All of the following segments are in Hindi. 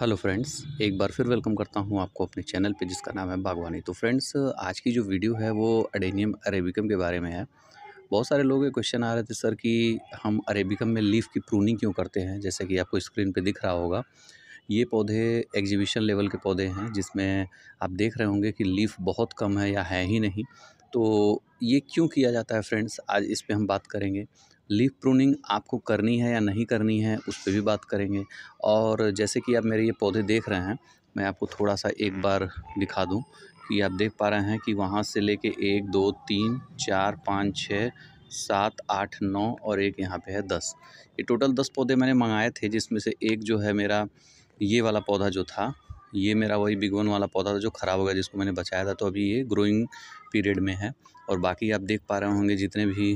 हेलो फ्रेंड्स एक बार फिर वेलकम करता हूं आपको अपने चैनल पे जिसका नाम है बागवानी तो फ्रेंड्स आज की जो वीडियो है वो अडेनियम अरेबिकम के बारे में है बहुत सारे लोग क्वेश्चन आ रहे थे सर कि हम अरेबिकम में लीफ की प्रूनिंग क्यों करते हैं जैसे कि आपको स्क्रीन पे दिख रहा होगा ये पौधे एग्जीबिशन लेवल के पौधे हैं जिसमें आप देख रहे होंगे कि लीफ बहुत कम है या है ही नहीं तो ये क्यों किया जाता है फ्रेंड्स आज इस पर हम बात करेंगे लीफ प्रूनिंग आपको करनी है या नहीं करनी है उस पर भी बात करेंगे और जैसे कि आप मेरे ये पौधे देख रहे हैं मैं आपको थोड़ा सा एक हम्म। बार दिखा दूं कि आप देख पा रहे हैं कि वहाँ से लेके एक दो तीन चार पाँच छः सात आठ नौ और एक यहाँ पे है दस ये टोटल दस पौधे मैंने मंगाए थे जिसमें से एक जो है मेरा ये वाला पौधा जो था ये मेरा वही बिगवन वाला पौधा था जो ख़राब हो गया जिसको मैंने बचाया था तो अभी ये ग्रोइंग पीरियड में है और बाकी आप देख पा रहे होंगे जितने भी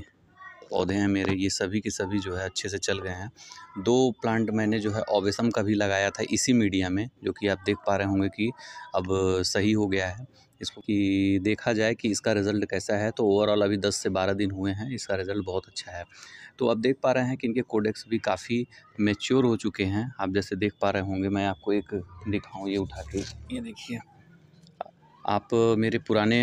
पौधे हैं मेरे ये सभी के सभी जो है अच्छे से चल गए हैं दो प्लांट मैंने जो है ओबेसम का भी लगाया था इसी मीडिया में जो कि आप देख पा रहे होंगे कि अब सही हो गया है इसको कि देखा जाए कि इसका रिज़ल्ट कैसा है तो ओवरऑल अभी 10 से 12 दिन हुए हैं इसका रिज़ल्ट बहुत अच्छा है तो आप देख पा रहे हैं कि इनके कोडेक्स भी काफ़ी मेच्योर हो चुके हैं आप जैसे देख पा रहे होंगे मैं आपको एक दिखाऊँ ये उठा के ये देखिए आप मेरे पुराने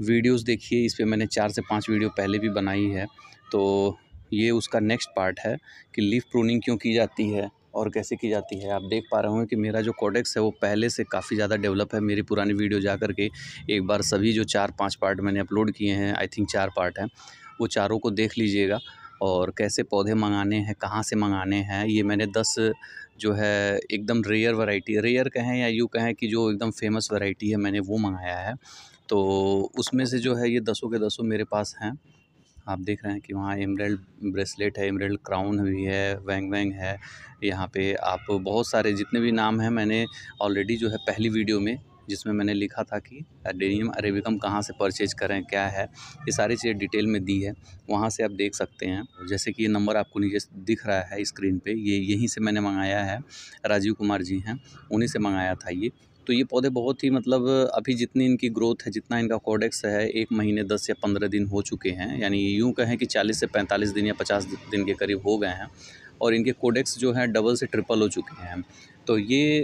वीडियोस देखिए इस पर मैंने चार से पांच वीडियो पहले भी बनाई है तो ये उसका नेक्स्ट पार्ट है कि लीफ प्रूनिंग क्यों की जाती है और कैसे की जाती है आप देख पा रहे होंगे कि मेरा जो कॉडेक्स है वो पहले से काफ़ी ज़्यादा डेवलप है मेरी पुरानी वीडियो जा कर के एक बार सभी जो चार पाँच पार्ट मैंने अपलोड किए हैं आई थिंक चार पार्ट हैं वो चारों को देख लीजिएगा और कैसे पौधे मंगाने हैं कहाँ से मंगाने हैं ये मैंने दस जो है एकदम रेयर वैरायटी रेयर कहें या यूँ कहें कि जो एकदम फेमस वैरायटी है मैंने वो मंगाया है तो उसमें से जो है ये दसों के दसों मेरे पास हैं आप देख रहे हैं कि वहाँ एमरेल्ड ब्रेसलेट है एमरेल्ड क्राउन भी है वैंग वैंग है यहाँ पे आप बहुत सारे जितने भी नाम हैं मैंने ऑलरेडी जो है पहली वीडियो में जिसमें मैंने लिखा था कि डेनियम अरेबिकम कहाँ से परचेज करें क्या है ये सारी चीज़ें डिटेल में दी है वहाँ से आप देख सकते हैं जैसे कि ये नंबर आपको नीचे दिख रहा है स्क्रीन पे ये यहीं से मैंने मंगाया है राजीव कुमार जी हैं उन्हीं से मंगाया था ये तो ये पौधे बहुत ही मतलब अभी जितनी इनकी ग्रोथ है जितना इनका कोडेक्स है एक महीने दस या पंद्रह दिन हो चुके हैं यानी यूँ कहें कि चालीस से पैंतालीस दिन या पचास दिन के करीब हो गए हैं और इनके कोडेक्स जो हैं डबल से ट्रिपल हो चुके हैं तो ये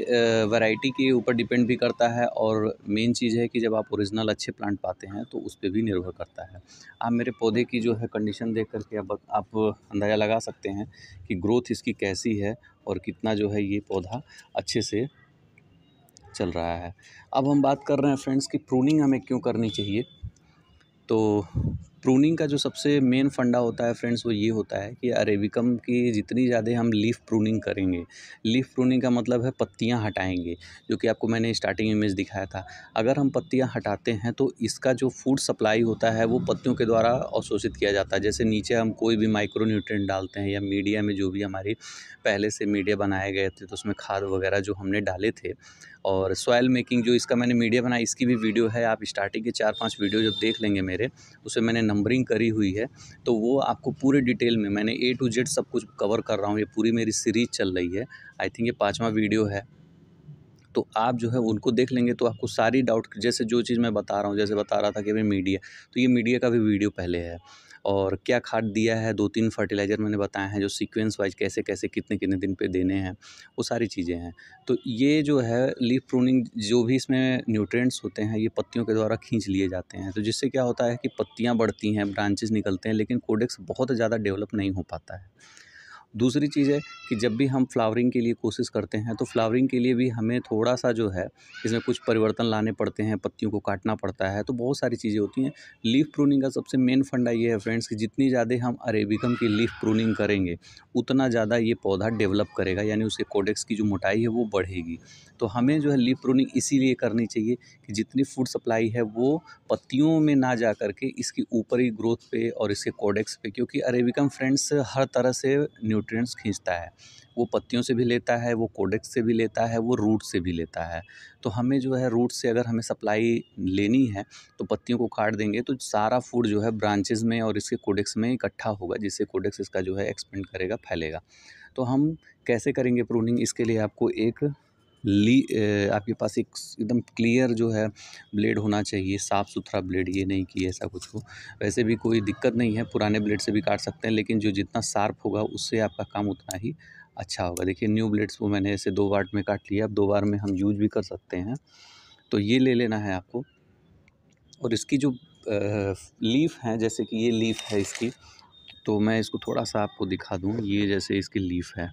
वैरायटी के ऊपर डिपेंड भी करता है और मेन चीज़ है कि जब आप ओरिजिनल अच्छे प्लांट पाते हैं तो उस पर भी निर्भर करता है आप मेरे पौधे की जो है कंडीशन देख करके अब आप अंदाज़ा लगा सकते हैं कि ग्रोथ इसकी कैसी है और कितना जो है ये पौधा अच्छे से चल रहा है अब हम बात कर रहे हैं फ्रेंड्स कि प्रूनिंग हमें क्यों करनी चाहिए तो प्रूनिंग का जो सबसे मेन फंडा होता है फ्रेंड्स वो ये होता है कि अरेबिकम की जितनी ज़्यादा हम लीफ प्रूनिंग करेंगे लीफ प्रूनिंग का मतलब है पत्तियां हटाएंगे जो कि आपको मैंने स्टार्टिंग इमेज दिखाया था अगर हम पत्तियां हटाते हैं तो इसका जो फूड सप्लाई होता है वो पत्तियों के द्वारा अवशोषित किया जाता है जैसे नीचे हम कोई भी माइक्रो न्यूट्रेंट डालते हैं या मीडिया में जो भी हमारी पहले से मीडिया बनाए गए थे तो उसमें खाद वगैरह जो हमने डाले थे और सॉयल मेकिंग जो इसका मैंने मीडिया बनाया इसकी भी वीडियो है आप स्टार्टिंग के चार पाँच वीडियो जब देख लेंगे मेरे उसमें मैंने नंबरिंग करी हुई है तो वो आपको पूरे डिटेल में मैंने ए टू जेड सब कुछ कवर कर रहा हूँ ये पूरी मेरी सीरीज़ चल रही है आई थिंक ये पाँचवा वीडियो है तो आप जो है उनको देख लेंगे तो आपको सारी डाउट जैसे जो चीज़ मैं बता रहा हूँ जैसे बता रहा था कि भाई मीडिया तो ये मीडिया का भी वीडियो पहले है और क्या खाद दिया है दो तीन फर्टिलाइज़र मैंने बताए हैं जो सीक्वेंस वाइज कैसे कैसे कितने कितने दिन पे देने हैं वो सारी चीज़ें हैं तो ये जो है लीफ प्रूनिंग जो भी इसमें न्यूट्रेंट्स होते हैं ये पत्तियों के द्वारा खींच लिए जाते हैं तो जिससे क्या होता है कि पत्तियाँ बढ़ती हैं ब्रांचेज निकलते हैं लेकिन कोडेक्स बहुत ज़्यादा डेवलप नहीं हो पाता है दूसरी चीज़ है कि जब भी हम फ्लावरिंग के लिए कोशिश करते हैं तो फ्लावरिंग के लिए भी हमें थोड़ा सा जो है इसमें कुछ परिवर्तन लाने पड़ते हैं पत्तियों को काटना पड़ता है तो बहुत सारी चीज़ें होती हैं लीफ प्रूनिंग का सबसे मेन फंडा ये है फ्रेंड्स कि जितनी ज़्यादा हम अरेबिकम की लीफ प्रूनिंग करेंगे उतना ज़्यादा ये पौधा डेवलप करेगा यानी उसके कोडेक्स की जो मोटाई है वो बढ़ेगी तो हमें जो है लीफ प्रूनिंग इसीलिए करनी चाहिए कि जितनी फूड सप्लाई है वो पत्तियों में ना जा करके इसकी ऊपरी ग्रोथ पे और इसके कोडेक्स पे क्योंकि अरेबिकम फ्रेंड्स हर तरह से न्यू न्यूट्रिएंट्स खींचता है वो पत्तियों से भी लेता है वो कोडेक्स से भी लेता है वो रूट से भी लेता है तो हमें जो है रूट से अगर हमें सप्लाई लेनी है तो पत्तियों को काट देंगे तो सारा फूड जो है ब्रांचेज में और इसके कोडेक्स में इकट्ठा होगा जिससे कोडेक्स इसका जो है एक्सपेंड करेगा फैलेगा तो हम कैसे करेंगे प्रूनिंग इसके लिए आपको एक ली आपके पास एक एकदम क्लियर जो है ब्लेड होना चाहिए साफ़ सुथरा ब्लेड ये नहीं कि ऐसा कुछ हो वैसे भी कोई दिक्कत नहीं है पुराने ब्लेड से भी काट सकते हैं लेकिन जो जितना शार्प होगा उससे आपका काम उतना ही अच्छा होगा देखिए न्यू ब्लेड्स को मैंने ऐसे दो बार में काट लिया अब दो बार में हम यूज भी कर सकते हैं तो ये ले लेना है आपको और इसकी जो लीफ है जैसे कि ये लीफ है इसकी तो मैं इसको थोड़ा सा आपको दिखा दूँ ये जैसे इसकी लीफ है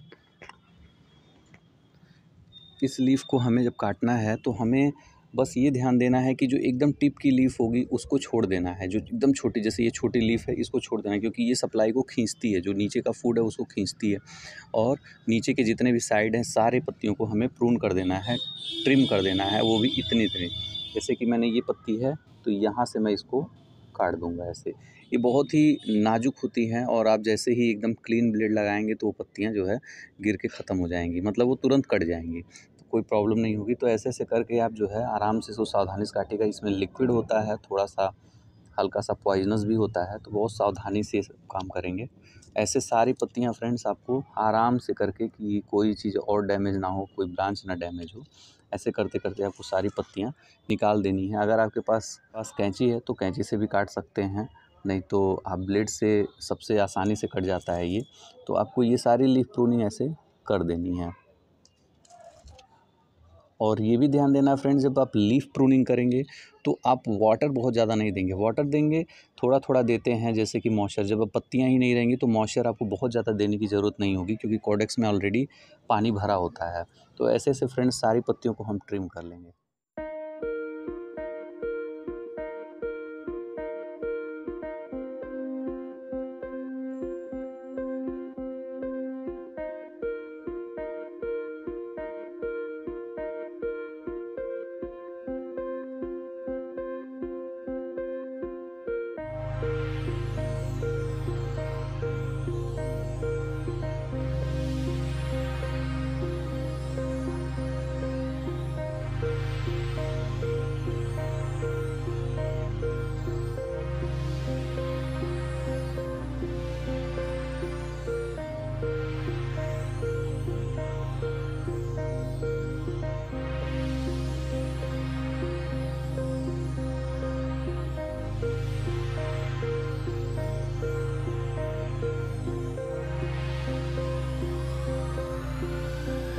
इस लीफ़ को हमें जब काटना है तो हमें बस ये ध्यान देना है कि जो एकदम टिप की लीफ़ होगी उसको छोड़ देना है जो एकदम छोटी जैसे ये छोटी लीफ़ है इसको छोड़ देना है क्योंकि ये सप्लाई को खींचती है जो नीचे का फूड है उसको खींचती है और नीचे के जितने भी साइड हैं सारे पत्तियों को हमें प्रून कर देना है ट्रिम कर देना है वो भी इतनी इतनी जैसे कि मैंने ये पत्ती है तो यहाँ से मैं इसको काट दूँगा ऐसे ये बहुत ही नाजुक होती हैं और आप जैसे ही एकदम क्लीन ब्लेड लगाएंगे तो वो पत्तियाँ जो है गिर के ख़त्म हो जाएंगी मतलब वो तुरंत कट जाएंगी तो कोई प्रॉब्लम नहीं होगी तो ऐसे ऐसे करके आप जो है आराम से इसको सावधानी से काटेगा इसमें लिक्विड होता है थोड़ा सा हल्का सा पॉइजनस भी होता है तो बहुत सावधानी से काम करेंगे ऐसे सारी पत्तियां फ्रेंड्स आपको आराम से करके कि कोई चीज़ और डैमेज ना हो कोई ब्रांच ना डैमेज हो ऐसे करते करते आपको सारी पत्तियां निकाल देनी है अगर आपके पास पास कैंची है तो कैंची से भी काट सकते हैं नहीं तो आप ब्लेड से सबसे आसानी से कट जाता है ये तो आपको ये सारी लीफ प्रूनिंग ऐसे कर देनी है और ये भी ध्यान देना फ्रेंड्स जब आप लीफ प्रूनिंग करेंगे तो आप वाटर बहुत ज़्यादा नहीं देंगे वाटर देंगे थोड़ा थोड़ा देते हैं जैसे कि मॉइस्चर जब आप पत्तियाँ ही नहीं रहेंगी तो मॉइस्चर आपको बहुत ज़्यादा देने की ज़रूरत नहीं होगी क्योंकि कॉडेक्स में ऑलरेडी पानी भरा होता है तो ऐसे ऐसे फ्रेंड्स सारी पत्तियों को हम ट्रिम कर लेंगे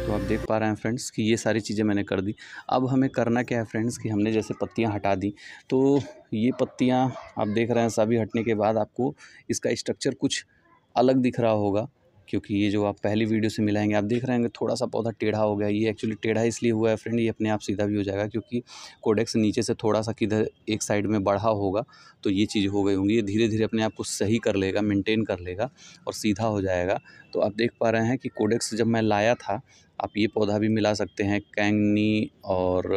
तो आप देख पा रहे हैं फ्रेंड्स कि ये सारी चीज़ें मैंने कर दी अब हमें करना क्या है फ्रेंड्स कि हमने जैसे पत्तियाँ हटा दी तो ये पत्तियाँ आप देख रहे हैं सभी हटने के बाद आपको इसका स्ट्रक्चर कुछ अलग दिख रहा होगा क्योंकि ये जो आप पहली वीडियो से मिलाएंगे आप देख रहे होंगे थोड़ा सा पौधा टेढ़ा हो गया ये एक्चुअली टेढ़ा इसलिए हुआ है फ्रेंड ये अपने आप सीधा भी हो जाएगा क्योंकि कोडेक्स नीचे से थोड़ा सा किधर एक साइड में बढ़ा होगा तो ये चीज़ हो गई होंगी ये धीरे धीरे अपने आप को सही कर लेगा मेनटेन कर लेगा और सीधा हो जाएगा तो आप देख पा रहे हैं कि कोडेक्स जब मैं लाया था आप ये पौधा भी मिला सकते हैं कैंगनी और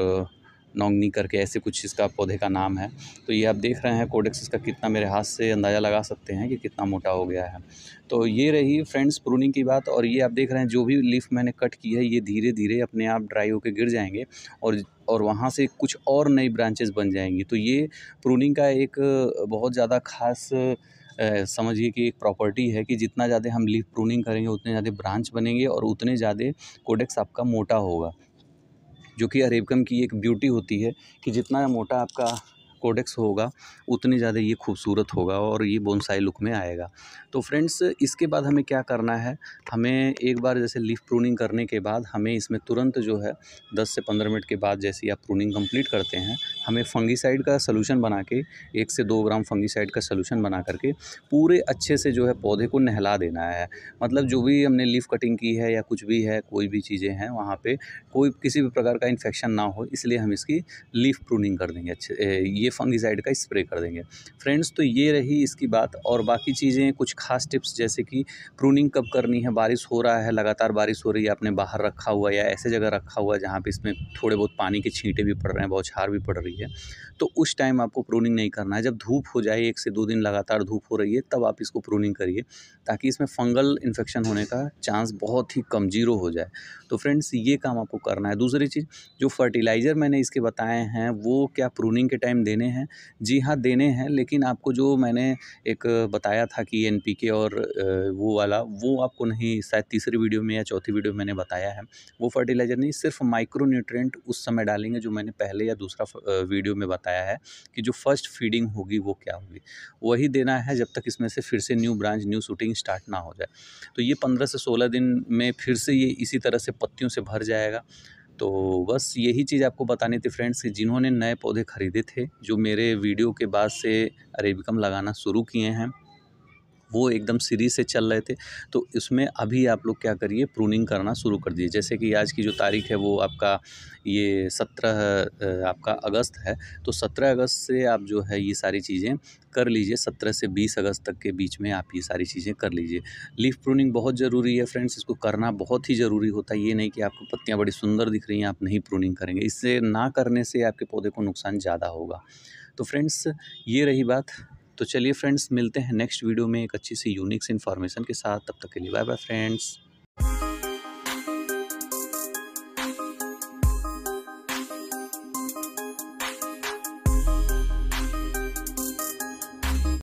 नोंगनी करके ऐसे कुछ इसका पौधे का नाम है तो ये आप देख रहे हैं कोडेक्स इसका कितना मेरे हाथ से अंदाज़ा लगा सकते हैं कि कितना मोटा हो गया है तो ये रही फ्रेंड्स प्रूनिंग की बात और ये आप देख रहे हैं जो भी लीफ मैंने कट की है ये धीरे धीरे अपने आप ड्राई होकर गिर जाएंगे और और वहाँ से कुछ और नई ब्रांचेज़ बन जाएंगी तो ये प्रूनिंग का एक बहुत ज़्यादा खास समझिए कि एक प्रॉपर्टी है कि जितना ज़्यादा हम लीफ प्रूनिंग करेंगे उतने ज़्यादा ब्रांच बनेंगे और उतने ज़्यादा कोडेक्स आपका मोटा होगा जो कि अरेबकम की एक ब्यूटी होती है कि जितना मोटा आपका कोडेक्स होगा उतने ज़्यादा ये खूबसूरत होगा और ये बोनसाई लुक में आएगा तो फ्रेंड्स इसके बाद हमें क्या करना है हमें एक बार जैसे लीफ प्रूनिंग करने के बाद हमें इसमें तुरंत जो है दस से पंद्रह मिनट के बाद जैसे आप प्रूनिंग कंप्लीट करते हैं हमें फंगीसाइड का सोलूशन बना के एक से दो ग्राम फंगीसाइड का सोलूशन बना करके पूरे अच्छे से जो है पौधे को नहला देना है मतलब जो भी हमने लीफ कटिंग की है या कुछ भी है कोई भी चीज़ें हैं वहाँ पे कोई किसी भी प्रकार का इन्फेक्शन ना हो इसलिए हम इसकी लीफ प्रूनिंग कर देंगे अच्छे ये ये फंगिसाइड का स्प्रे कर देंगे फ्रेंड्स तो ये रही इसकी बात और बाकी चीज़ें कुछ खास टिप्स जैसे कि प्रूनिंग कब करनी है बारिश हो रहा है लगातार बारिश हो रही है आपने बाहर रखा हुआ या ऐसे जगह रखा हुआ है जहाँ पर इसमें थोड़े बहुत पानी के छींटे भी पड़ रहे हैं बौछार भी पड़ रही है तो उस टाइम आपको प्रूनिंग नहीं करना है जब धूप हो जाए एक से दो दिन लगातार धूप हो रही है तब आप इसको प्रूनिंग करिए ताकि इसमें फंगल इन्फेक्शन होने का चांस बहुत ही कम जीरो हो जाए तो फ्रेंड्स ये काम आपको करना है दूसरी चीज़ जो फर्टिलाइज़र मैंने इसके बताए हैं वो क्या प्रूनिंग के टाइम देने देने हैं जी हाँ देने हैं लेकिन आपको जो मैंने एक बताया था कि एन पी के और वो वाला वो आपको नहीं शायद तीसरी वीडियो में या चौथी वीडियो में मैंने बताया है वो फर्टिलाइज़र नहीं सिर्फ माइक्रो न्यूट्रेंट उस समय डालेंगे जो मैंने पहले या दूसरा वीडियो में बताया है कि जो फर्स्ट फीडिंग होगी वो क्या होगी वही देना है जब तक इसमें से फिर से new branch new shooting start ना हो जाए तो ये पंद्रह से सोलह दिन में फिर से ये इसी तरह से पत्तियों से भर जाएगा तो बस यही चीज़ आपको बतानी थी फ्रेंड्स कि जिन्होंने नए पौधे ख़रीदे थे जो मेरे वीडियो के बाद से अरेबिकम लगाना शुरू किए हैं वो एकदम सीरीज से चल रहे थे तो इसमें अभी आप लोग क्या करिए प्रूनिंग करना शुरू कर दिए जैसे कि आज की जो तारीख है वो आपका ये सत्रह आपका अगस्त है तो सत्रह अगस्त से आप जो है ये सारी चीज़ें कर लीजिए सत्रह से बीस अगस्त तक के बीच में आप ये सारी चीज़ें कर लीजिए लीफ प्रूनिंग बहुत ज़रूरी है फ्रेंड्स इसको करना बहुत ही ज़रूरी होता है ये नहीं कि आपको पत्तियाँ बड़ी सुंदर दिख रही हैं आप नहीं प्रूनिंग करेंगे इससे ना करने से आपके पौधे को नुकसान ज़्यादा होगा तो फ्रेंड्स ये रही बात तो चलिए फ्रेंड्स मिलते हैं नेक्स्ट वीडियो में एक अच्छी सी यूनिक इन्फॉर्मेशन के साथ तब तक के लिए बाय बाय फ्रेंड्स